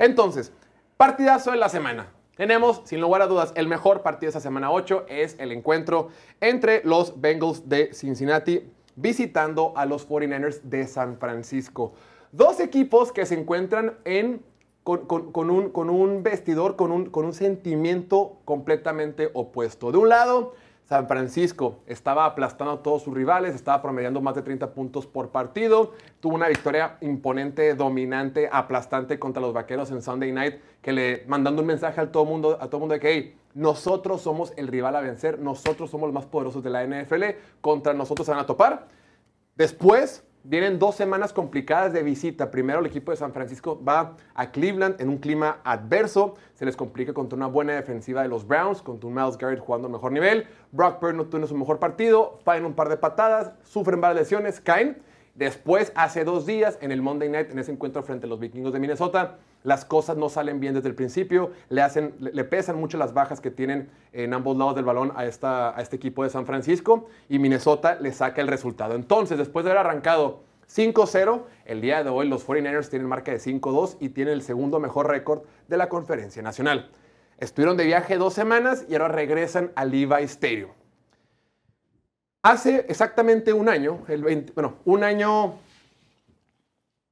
Entonces, partidazo de la semana. Tenemos, sin lugar a dudas, el mejor partido de esta semana 8 es el encuentro entre los Bengals de Cincinnati visitando a los 49ers de San Francisco. Dos equipos que se encuentran con, un, vestidor, con un sentimiento completamente opuesto. De un lado, San Francisco estaba aplastando a todos sus rivales, estaba promediando más de 30 puntos por partido, tuvo una victoria imponente, dominante, aplastante contra los Vaqueros en Sunday Night, que le mandando un mensaje a todo mundo, a todo mundo de que nosotros somos el rival a vencer, nosotros somos los más poderosos de la NFL, contra nosotros se van a topar. Después Vienen dos semanas complicadas de visita. Primero el equipo de San Francisco va a Cleveland en un clima adverso. Se les complica contra una buena defensiva de los Browns, contra un Miles Garrett jugando al mejor nivel. Brock Purdy no tiene su mejor partido, faen un par de patadas, sufren varias lesiones, caen. Después, hace dos días, en el Monday Night, en ese encuentro frente a los vikingos de Minnesota, las cosas no salen bien desde el principio, le, hacen, le, pesan mucho las bajas que tienen en ambos lados del balón a, esta, a este equipo de San Francisco y Minnesota le saca el resultado. Entonces, después de haber arrancado 5-0, el día de hoy los 49ers tienen marca de 5-2 y tienen el segundo mejor récord de la conferencia nacional. Estuvieron de viaje dos semanas y ahora regresan al IVA Stadium. Hace exactamente un año, el 20, bueno, un año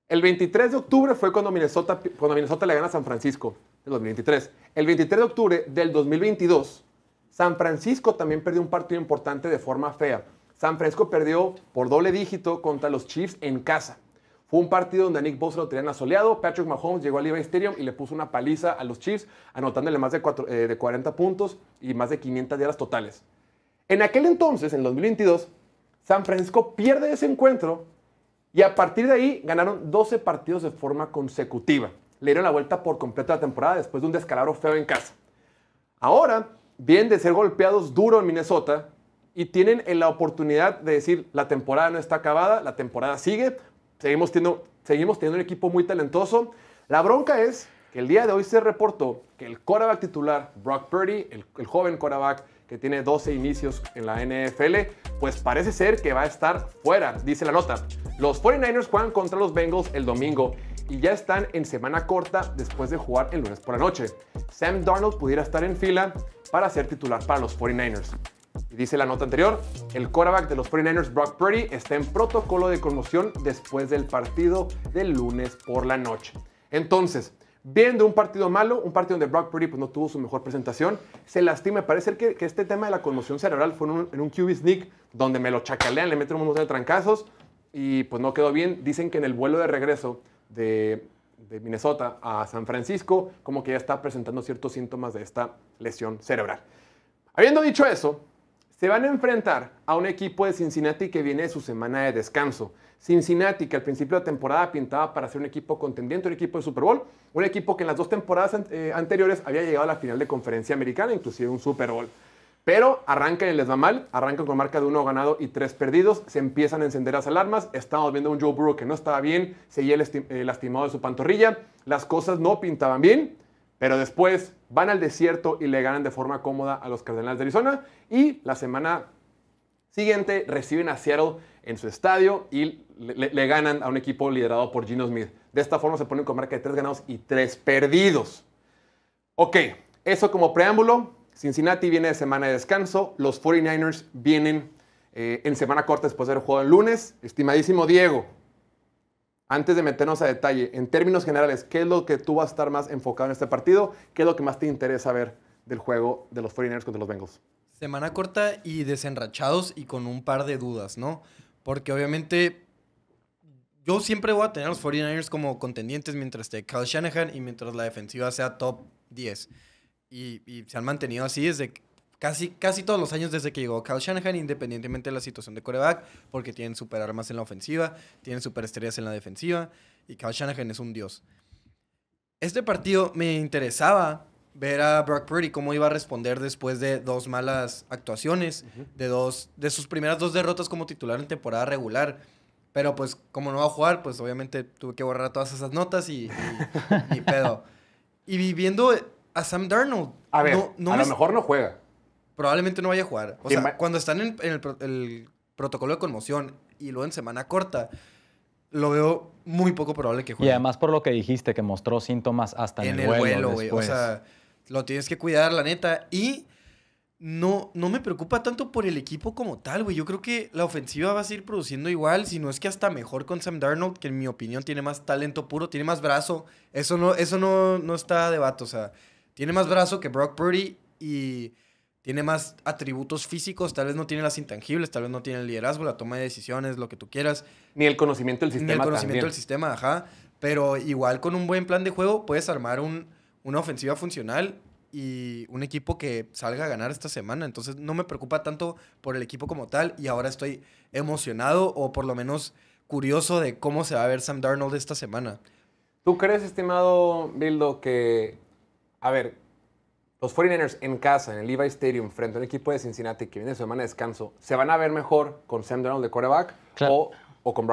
el 23 de octubre fue cuando Minnesota, cuando Minnesota le gana a San Francisco, el 2023. El 23 de octubre del 2022, San Francisco también perdió un partido importante de forma fea. San Francisco perdió por doble dígito contra los Chiefs en casa. Fue un partido donde Nick Bosa lo tenían asoleado. Patrick Mahomes llegó al Levi y le puso una paliza a los Chiefs, anotándole más de, eh, de 40 puntos y más de 500 yardas totales. En aquel entonces, en 2022, San Francisco pierde ese encuentro y a partir de ahí ganaron 12 partidos de forma consecutiva. Le dieron la vuelta por completo la temporada después de un descalabro feo en casa. Ahora vienen de ser golpeados duro en Minnesota y tienen la oportunidad de decir la temporada no está acabada, la temporada sigue, seguimos teniendo, seguimos teniendo un equipo muy talentoso. La bronca es que el día de hoy se reportó que el quarterback titular, Brock Purdy, el, joven coreback que tiene 12 inicios en la NFL, pues parece ser que va a estar fuera, dice la nota. Los 49ers juegan contra los Bengals el domingo y ya están en semana corta después de jugar el lunes por la noche. Sam Darnold pudiera estar en fila para ser titular para los 49ers. Y dice la nota anterior, el quarterback de los 49ers Brock Purdy está en protocolo de conmoción después del partido del lunes por la noche. Entonces, viendo un partido malo, un partido donde Brock Purdy pues, no tuvo su mejor presentación, se lastima. Parece que, este tema de la conmoción cerebral fue en un, en QB sneak donde me lo chacalean, le meten un montón de trancazos y pues no quedó bien. Dicen que en el vuelo de regreso de, Minnesota a San Francisco, como que ya está presentando ciertos síntomas de esta lesión cerebral. Habiendo dicho eso, se van a enfrentar a un equipo de Cincinnati que viene de su semana de descanso. Cincinnati, que al principio de temporada pintaba para ser un equipo contendiente, un equipo de Super Bowl, un equipo que en las dos temporadas eh, anteriores había llegado a la final de conferencia americana, inclusive un Super Bowl. Pero arrancan y les va mal, arrancan con marca de uno ganado y tres perdidos, se empiezan a encender las alarmas, estamos viendo un Joe Burrow que no estaba bien, seguía eh, lastimado de su pantorrilla, las cosas no pintaban bien, pero después van al desierto y le ganan de forma cómoda a los Cardenales de Arizona y la semana siguiente reciben a Seattle en su estadio y le, ganan a un equipo liderado por Gino Smith. De esta forma se ponen con marca de tres ganados y tres perdidos. Ok, eso como preámbulo, Cincinnati viene de semana de descanso. Los 49ers vienen eh, en semana corta después de haber jugado el lunes. Estimadísimo Diego, antes de meternos a detalle, en términos generales, ¿qué es lo que tú vas a estar más enfocado en este partido? ¿Qué es lo que más te interesa ver del juego de los 49ers contra los Bengals? Semana corta y desenrachados y con un par de dudas, ¿no? Porque obviamente yo siempre voy a tener a los 49ers como contendientes mientras esté Kyle Shanahan y mientras la defensiva sea top 10 y, se han mantenido así desde casi, casi todos los años desde que llegó Kyle Shanahan, independientemente de la situación de coreback, porque tienen super armas en la ofensiva, tienen super estrellas en la defensiva, y Kyle Shanahan es un dios. Este partido me interesaba ver a Brock Purdy cómo iba a responder después de dos malas actuaciones, de, dos, de sus primeras dos derrotas como titular en temporada regular. Pero pues como no va a jugar, pues obviamente tuve que borrar todas esas notas y, y pedo. Y viviendo a Sam Darnold. A ver, a lo mejor no juega. Probablemente no vaya a jugar. O sea, cuando están en, el, protocolo de conmoción y luego en semana corta, lo veo muy poco probable que juegue. Y además por lo que dijiste, que mostró síntomas hasta en, en el vuelo. güey. O sea, lo tienes que cuidar, la neta. Y no, no me preocupa tanto por el equipo como tal, güey. Yo creo que la ofensiva va a seguir produciendo igual, si no es que hasta mejor con Sam Darnold, que en mi opinión tiene más talento puro, tiene más brazo. Eso no, eso no, no está de debate, O sea, tiene más brazo que Brock Purdy y tiene más atributos físicos, tal vez no tiene las intangibles, tal vez no tiene el liderazgo, la toma de decisiones, lo que tú quieras. Ni el conocimiento del sistema. Ni el conocimiento del sistema, ajá. Pero igual con un buen plan de juego puedes armar un, una ofensiva funcional y un equipo que salga a ganar esta semana. Entonces no me preocupa tanto por el equipo como tal y ahora estoy emocionado o por lo menos curioso de cómo se va a ver Sam Darnold esta semana. ¿Tú crees, estimado Bildo, que a ver, los 49ers en casa, en el Levi Stadium, frente a un equipo de Cincinnati que viene de semana de descanso, ¿se van a ver mejor con Sam Darnold de quarterback o, con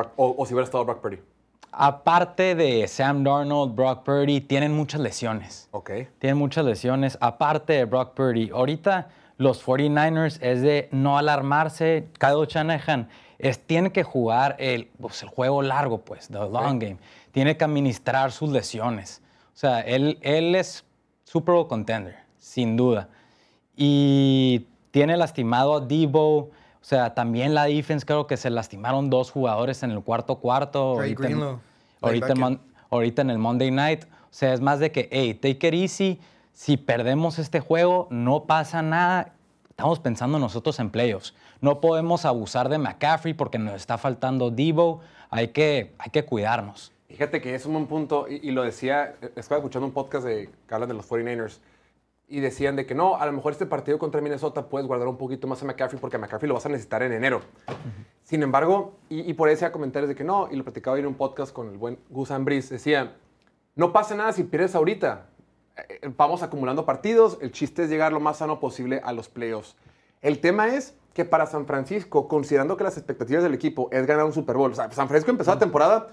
si hubiera estado Brock Purdy? Aparte de Sam Darnold, Brock Purdy, tienen muchas lesiones. Ok. Tienen muchas lesiones. Aparte de Brock Purdy, ahorita los 49ers es de no alarmarse. Kyle Shanahan es, tiene que jugar el, pues, el juego largo, pues, the long game. Tiene que administrar sus lesiones. O sea, él, él es Super contender, sin duda. Y tiene lastimado a Debo. O sea, también la defense creo que se lastimaron dos jugadores en el cuarto cuarto. ahorita, en, ahorita, en el Monday Night. O sea, es más de que, hey, take it easy. Si perdemos este juego, no pasa nada. Estamos pensando nosotros en playoffs. No podemos abusar de McCaffrey porque nos está faltando Debo. Hay que, hay que cuidarnos. Fíjate que es un buen punto, y, lo decía, eh, estaba escuchando un podcast de, que hablan de los 49ers, y decían de que no, a lo mejor este partido contra Minnesota puedes guardar un poquito más a McCaffrey porque a McCaffrey lo vas a necesitar en enero. Sin embargo, y, por ahí decía comentarios de que no, y lo platicaba en un podcast con el buen Gus Ambris, decía, no pasa nada si pierdes ahorita, eh, eh, vamos acumulando partidos, el chiste es llegar lo más sano posible a los playoffs. El tema es que para San Francisco, considerando que las expectativas del equipo es ganar un Super Bowl, o sea, San Francisco empezó la temporada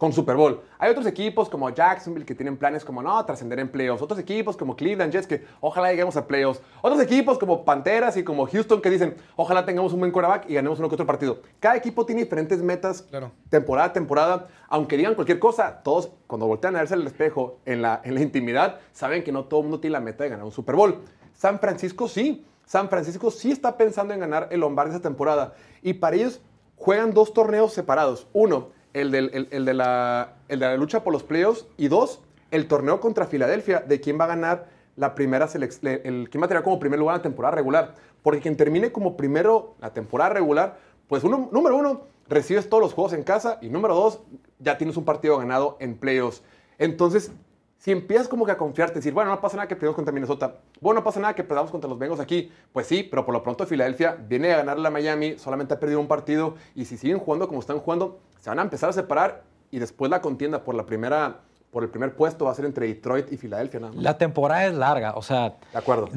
con Super Bowl. Hay otros equipos como Jacksonville que tienen planes como no trascender en playoffs. Otros equipos como Cleveland Jets que ojalá lleguemos a playoffs. Otros equipos como Panteras y como Houston que dicen ojalá tengamos un buen quarterback y ganemos uno que otro partido. Cada equipo tiene diferentes metas temporada a temporada. Aunque digan cualquier cosa, todos cuando voltean a verse el espejo en la, en la intimidad saben que no todo el mundo tiene la meta de ganar un Super Bowl. San Francisco sí. San Francisco sí está pensando en ganar el Lombardi esa temporada. Y para ellos juegan dos torneos separados. Uno, el, de la, lucha por los playoffs y dos, el torneo contra Filadelfia de quién va a ganar la primera selección, el, quién va a tener como primer lugar la temporada regular. Porque quien termine como primero la temporada regular, pues número uno, recibes todos los juegos en casa y número dos, ya tienes un partido ganado en playoffs. Entonces, si empiezas como que a confiarte, decir, bueno, no pasa nada que perdamos contra Minnesota, bueno, no pasa nada que perdamos contra los Bengals aquí, pues sí, pero por lo pronto Filadelfia viene a ganar la Miami, solamente ha perdido un partido y si siguen jugando como están jugando, se van a empezar a separar y después la contienda por la primera por el primer puesto va a ser entre Detroit y Filadelfia. La temporada es larga, o sea, de acuerdo.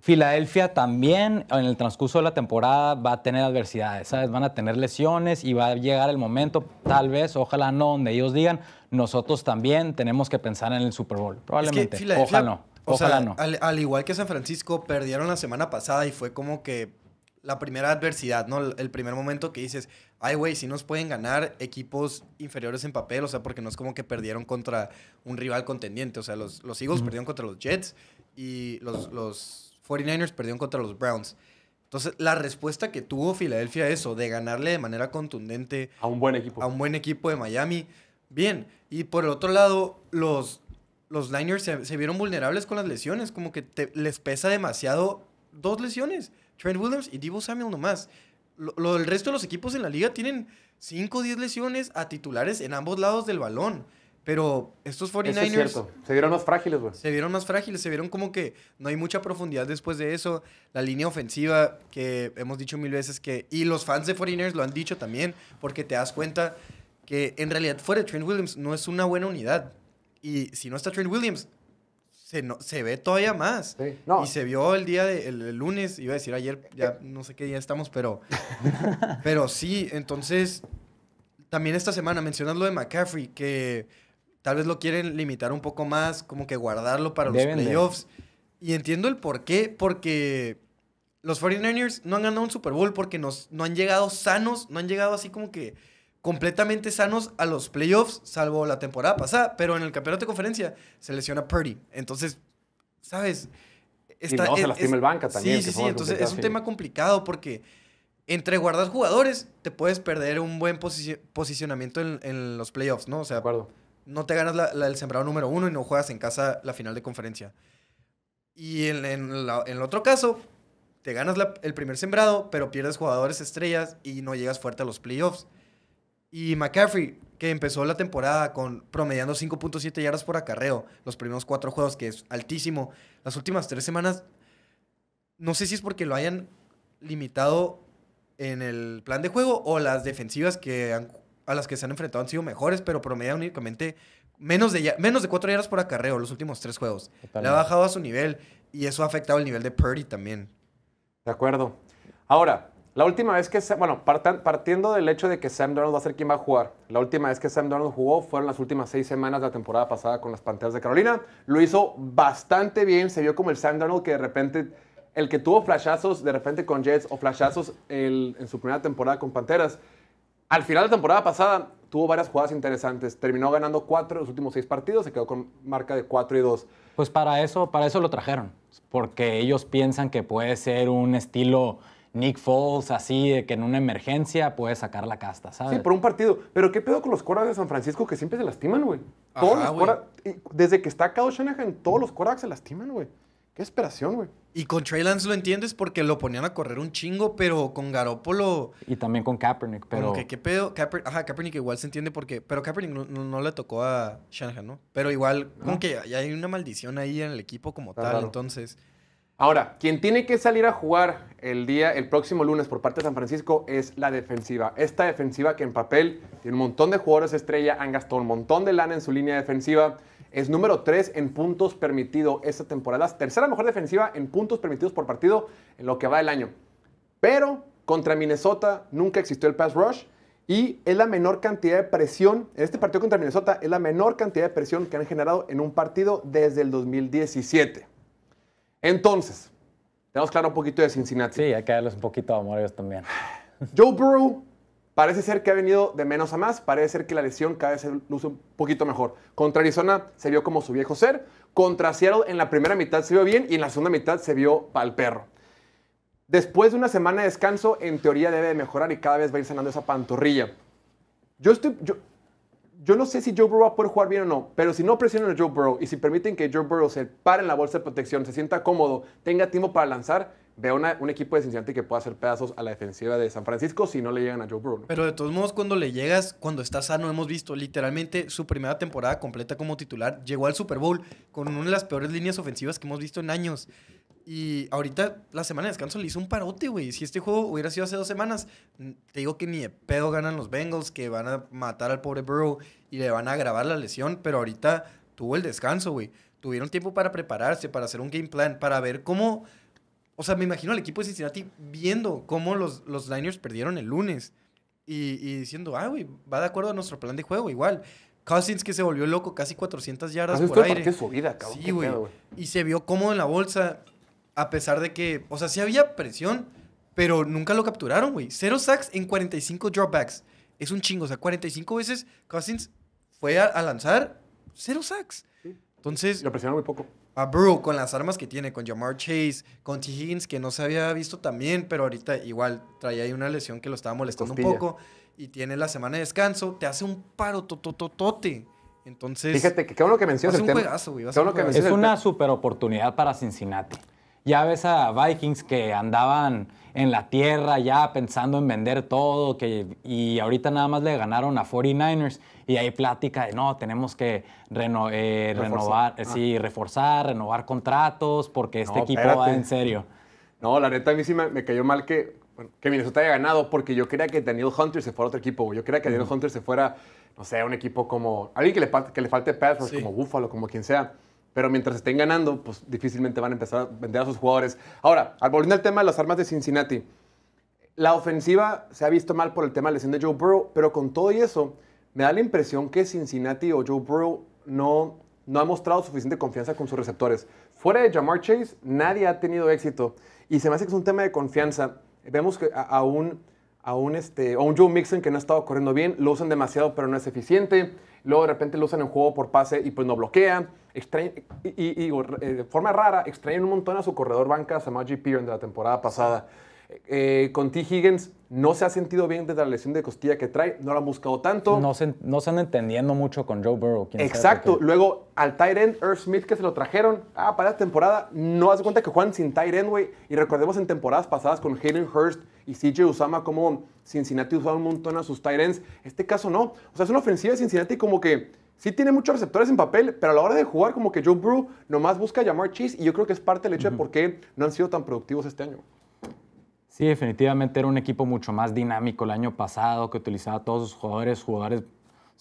Filadelfia también en el transcurso de la temporada va a tener adversidades, ¿sabes? Van a tener lesiones y va a llegar el momento, tal vez, ojalá no, donde ellos digan, nosotros también tenemos que pensar en el Super Bowl. Probablemente. ojalá no. ojalá no. Al, al, igual que San Francisco, perdieron la semana pasada y fue como que la primera adversidad, ¿no? El primer momento que dices, ay, güey, si nos pueden ganar equipos inferiores en papel, o sea, porque no es como que perdieron contra un rival contendiente, o sea, los, los Eagles perdieron contra los Jets y los, los 49ers perdieron contra los Browns. Entonces, la respuesta que tuvo Filadelfia a eso, de ganarle de manera contundente a un buen equipo, a un buen equipo de Miami, bien. Y por el otro lado, los, los Niners se, vieron vulnerables con las lesiones, como que les pesa demasiado dos lesiones, Trent Williams y Divo Samuel nomás lo, el resto de los equipos en la liga tienen 5 o 10 lesiones a titulares en ambos lados del balón. Pero estos 49ers. Se vieron más frágiles, güey. Se vieron más frágiles, se vieron como que no hay mucha profundidad después de eso. La línea ofensiva, que hemos dicho mil veces que. Y los fans de 49ers lo han dicho también, porque te das cuenta que en realidad fuera de Trent Williams no es una buena unidad. Y si no está Trent Williams, se, no, se ve todavía más. Y se vio el día de, el, lunes, iba a decir ayer, ya eh, no sé qué día estamos, pero, eh. pero sí, entonces, también esta semana mencionas lo de McCaffrey, que tal vez lo quieren limitar un poco más, como que guardarlo para los playoffs. Y entiendo el por qué, porque los 49ers no han ganado un Super Bowl porque no han llegado sanos, no han llegado así como que completamente sanos a los playoffs, salvo la temporada pasada, pero en el campeonato de conferencia se lesiona Purdy. Entonces, ¿sabes? y no, es, se el banca también. Sí, sí, sí. Entonces es un tema complicado porque entre guardas jugadores te puedes perder un buen posicionamiento en, los playoffs, ¿no? O sea, no te ganas el sembrado número uno y no juegas en casa la final de conferencia. Y en el otro caso, te ganas el primer sembrado, pero pierdes jugadores estrellas y no llegas fuerte a los playoffs. Y McCaffrey, que empezó la temporada con promediando 5.7 yardas por acarreo, los primeros cuatro juegos, que es altísimo. Las últimas tres semanas, no sé si es porque lo hayan limitado en el plan de juego o las defensivas que a las que se han enfrentado han sido mejores, pero promedia únicamente menos de, menos de cuatro yardas por acarreo los últimos tres juegos. Le ha bajado a su nivel y eso ha afectado el nivel de Purdy también. De acuerdo. Ahora, la última vez que, bueno, partiendo del hecho de que Sam Donald va a ser quien va a jugar, la última vez que Sam Donald jugó fueron las últimas seis semanas de la temporada pasada con las Panteras de Carolina. Lo hizo bastante bien, se vio como el Sam Donald que de repente, el que tuvo flashazos de repente con Jets o flashazos en su primera temporada con Panteras. Al final de la temporada pasada tuvo varias jugadas interesantes. Terminó ganando cuatro de los últimos seis partidos, se quedó con marca de cuatro y dos. Pues para eso, para eso lo trajeron, porque ellos piensan que puede ser un estilo Nick Falls, así, de que en una emergencia puede sacar la casta, ¿sabes? Sí, por un partido. Pero ¿qué pedo con los cora de San Francisco que siempre se lastiman, güey? Todos los Desde que está Kyle Shanahan, todos los corajes se lastiman, güey. Qué esperación, güey. Y con Trey Lance lo entiendes porque lo ponían a correr un chingo, pero con Garópolo. Y también con Kaepernick, pero. qué pedo. Ajá, Kaepernick igual se entiende porque. Pero Kaepernick no, le tocó a Shanahan, ¿no? Pero igual, como que hay una maldición ahí en el equipo como tal, entonces. Ahora, quien tiene que salir a jugar el día, el próximo lunes por parte de San Francisco es la defensiva. Esta defensiva que en papel tiene un montón de jugadores estrella, han gastado un montón de lana en su línea defensiva. Es número 3 en puntos permitido esta temporada. Es tercera mejor defensiva en puntos permitidos por partido en lo que va el año. Pero contra Minnesota nunca existió el pass rush y es la menor cantidad de presión, en este partido contra Minnesota, es la menor cantidad de presión que han generado en un partido desde el 2017. Entonces, tenemos claro un poquito de Cincinnati. Sí, hay que darles un poquito de amor a ellos también. Joe Burrow parece ser que ha venido de menos a más. Parece ser que la lesión cada vez luce un poquito mejor. Contra Arizona se vio como su viejo ser. Contra Seattle en la primera mitad se vio bien y en la segunda mitad se vio pa'l perro. Después de una semana de descanso, en teoría debe de mejorar y cada vez va a ir sanando esa pantorrilla. Yo estoy, yo, yo no sé si Joe Burrow va a poder jugar bien o no, pero si no presionan a Joe Burrow y si permiten que Joe Burrow se pare en la bolsa de protección, se sienta cómodo, tenga tiempo para lanzar, veo un equipo de Cincinnati que pueda hacer pedazos a la defensiva de San Francisco si no le llegan a Joe Burrow. Pero de todos modos, cuando le llegas, cuando está sano, hemos visto literalmente su primera temporada completa como titular, llegó al Super Bowl con una de las peores líneas ofensivas que hemos visto en años. Y ahorita, la semana de descanso le hizo un parote, güey. Si este juego hubiera sido hace dos semanas, te digo que ni de pedo ganan los Bengals, que van a matar al pobre bro y le van a agravar la lesión. Pero ahorita tuvo el descanso, güey. Tuvieron tiempo para prepararse, para hacer un game plan, para ver cómo. O sea, me imagino al equipo de Cincinnati viendo cómo los, los Niners perdieron el lunes y, diciendo, ah, güey, va de acuerdo a nuestro plan de juego, igual. Cousins que se volvió loco, casi 400 yardas por aire. su vida, cabrón. Sí, güey. Y se vio cómodo en la bolsa a pesar de que, o sea, sí había presión, pero nunca lo capturaron, güey. Cero sacks en 45 dropbacks. Es un chingo, o sea, 45 veces Cousins fue a, lanzar cero sacks. Entonces... Lo presionaron muy poco. A Brew, con las armas que tiene, con Jamar Chase, con T. Higgins, que no se había visto también, pero ahorita igual traía ahí una lesión que lo estaba molestando un poco. Y tiene la semana de descanso, te hace un paro totototote. Entonces. Fíjate que qué bueno que mencionas es un Juegazo, güey, es una super oportunidad para Cincinnati. Ya ves a Vikings que andaban en la tierra ya pensando en vender todo que, y ahorita nada más le ganaron a 49ers y hay plática de no, tenemos que eh, renovar, ah. reforzar, renovar contratos porque este equipo va en serio. No, la neta a mí sí me, cayó mal que, que Minnesota haya ganado porque yo creía que Daniel Hunter se fuera a otro equipo. Yo creía que Daniel Hunter se fuera, no sé, a un equipo como alguien que le, que le falte pass, pues, como Buffalo, como quien sea. Pero mientras estén ganando, pues difícilmente van a empezar a vender a sus jugadores. Ahora, al volver al tema de las armas de Cincinnati, la ofensiva se ha visto mal por el tema de la lesión de Joe Burrow, pero con todo y eso, me da la impresión que Cincinnati o Joe Burrow no, no ha mostrado suficiente confianza con sus receptores. Fuera de Jamar Chase, nadie ha tenido éxito. Y se me hace que es un tema de confianza. Vemos que a, este, a un Joe Mixon que no ha estado corriendo bien, lo usan demasiado, pero no es eficiente luego de repente lo usan en juego por pase y pues no bloquean. y, eh, de forma rara, extraen un montón a su corredor banca, Samaji Piran, de la temporada pasada. Eh, eh, con T. Higgins no se ha sentido bien desde la lesión de costilla que trae, no la han buscado tanto. No se, no se han entendiendo mucho con Joe Burrow. Exacto. Luego al tight end, Irv Smith, que se lo trajeron ah, para la temporada, no hace cuenta que juegan sin tight end, güey. Y recordemos en temporadas pasadas con Hayden Hurst y CJ Usama como Cincinnati usaba un montón a sus tight ends. Este caso no. O sea, es una ofensiva de Cincinnati como que sí tiene muchos receptores en papel, pero a la hora de jugar como que Joe Brew nomás busca llamar Cheese y yo creo que es parte del hecho de por qué no han sido tan productivos este año. Sí, definitivamente era un equipo mucho más dinámico el año pasado, que utilizaba a todos sus jugadores, jugadores...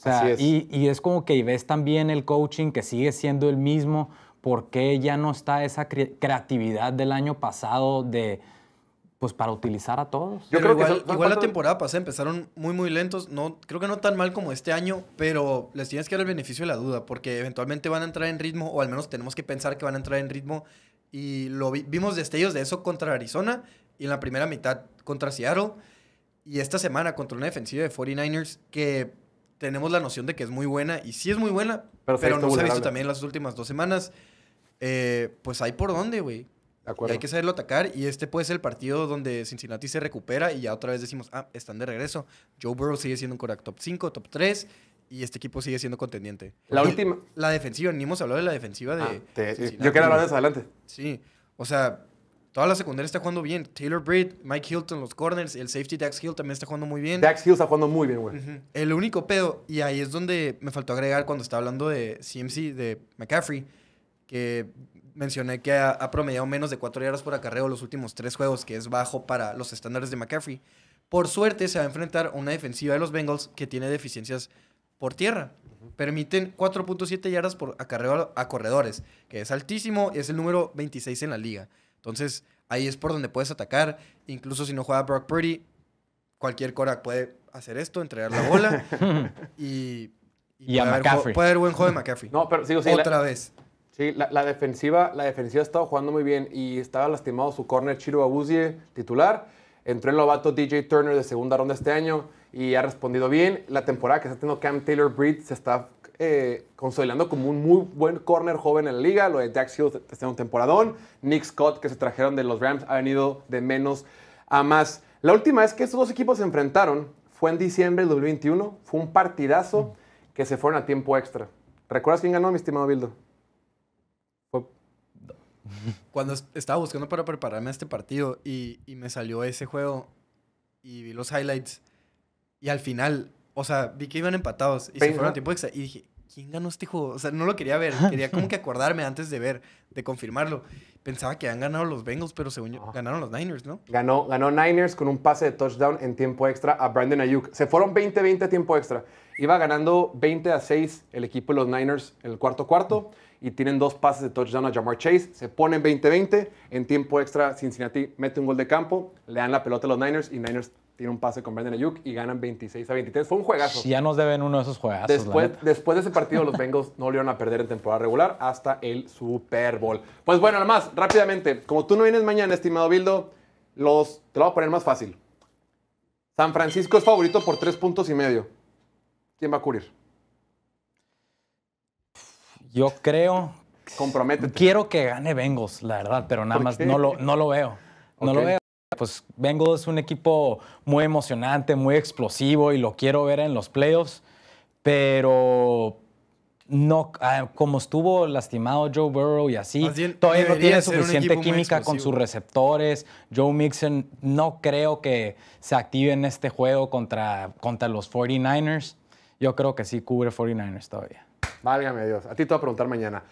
O Y, es como que ves también el coaching que sigue siendo el mismo, porque ya no está esa creatividad del año pasado de pues para utilizar a todos. Yo creo igual, que igual la temporada pasada empezaron muy muy lentos, no creo que no tan mal como este año, pero les tienes que dar el beneficio de la duda porque eventualmente van a entrar en ritmo o al menos tenemos que pensar que van a entrar en ritmo y lo vimos destellos de eso contra Arizona y en la primera mitad contra Seattle y esta semana contra una defensiva de 49ers que tenemos la noción de que es muy buena y sí es muy buena, pero, no se ha visto también las últimas dos semanas. Eh, pues hay por dónde, güey hay que saberlo atacar y este puede ser el partido donde Cincinnati se recupera y ya otra vez decimos, ah, están de regreso. Joe Burrow sigue siendo un correcto. top 5, top 3 y este equipo sigue siendo contendiente. La última. La defensiva, ni hemos hablado de la defensiva de. Ah, yo quería hablar de adelante. Sí. O sea, toda la secundaria está jugando bien. Taylor Britt, Mike Hilton, los corners, el safety Dax Hill también está jugando muy bien. Dax Hill está jugando muy bien, güey. El único pedo, y ahí es donde me faltó agregar cuando estaba hablando de CMC, de McCaffrey, que mencioné que ha, promediado menos de 4 yardas por acarreo los últimos tres juegos, que es bajo para los estándares de McCaffrey. Por suerte, se va a enfrentar a una defensiva de los Bengals que tiene deficiencias por tierra. Permiten 4.7 yardas por acarreo a corredores, que es altísimo, y es el número 26 en la liga. Entonces, ahí es por donde puedes atacar. Incluso si no juega Brock Purdy, cualquier Korak puede hacer esto, entregar la bola y, y, a buen juego de McCaffrey. No, pero sigo, Otra vez la, defensiva, la defensiva ha estado jugando muy bien y estaba lastimado su corner Chiro Abuzie, titular. Entró en novato DJ Turner de segunda ronda este año y ha respondido bien. La temporada que está teniendo Cam Taylor Breed se está eh, consolidando como un muy buen corner joven en la liga. Lo de Dax Hill está un temporadón. Nick Scott, que se trajeron de los Rams, ha venido de menos a más. La última vez que estos dos equipos se enfrentaron fue en diciembre del 2021. Fue un partidazo que se fueron a tiempo extra. ¿Recuerdas quién ganó, mi estimado Bildo? Cuando estaba buscando para prepararme a este partido y, me salió ese juego y vi los highlights y al final, o sea, vi que iban empatados y se fueron a tiempo extra y dije, ¿quién ganó este juego? O sea, no lo quería ver. Quería como que acordarme antes de ver, de confirmarlo. Pensaba que habían ganado los Bengals, pero según ganaron los Niners, ¿no? Ganó, ganó Niners con un pase de touchdown en tiempo extra a Brandon Ayuk. Se fueron 20-20 a tiempo extra. Iba ganando 20 a 6 el equipo de los Niners en el cuarto cuarto y tienen dos pases de touchdown a Jamar Chase. Se ponen 20-20. En tiempo extra, Cincinnati mete un gol de campo, le dan la pelota a los Niners y Niners tiene un pase con Brandon Ayuk y ganan 26 a 23. Fue un juegazo. Ya nos deben uno de esos juegazos. Después, después de ese partido, los Bengals no volvieron a perder en temporada regular hasta el Super Bowl. Pues bueno, nada más, rápidamente. Como tú no vienes mañana, estimado Bildo, los, te lo voy a poner más fácil. San Francisco es favorito por tres puntos y medio. ¿Quién va a cubrir? Yo creo. Quiero que gane Bengals, la verdad, pero nada más no lo, veo. No lo veo. Pues Bengals es un equipo muy emocionante, muy explosivo y lo quiero ver en los playoffs, pero no, ah, como estuvo lastimado Joe Burrow y así, todavía no tiene suficiente química con sus receptores. Joe Mixon no creo que se active en este juego contra, contra los 49ers. Yo creo que sí cubre 49ers todavía. Válgame Dios. A ti te voy a preguntar mañana.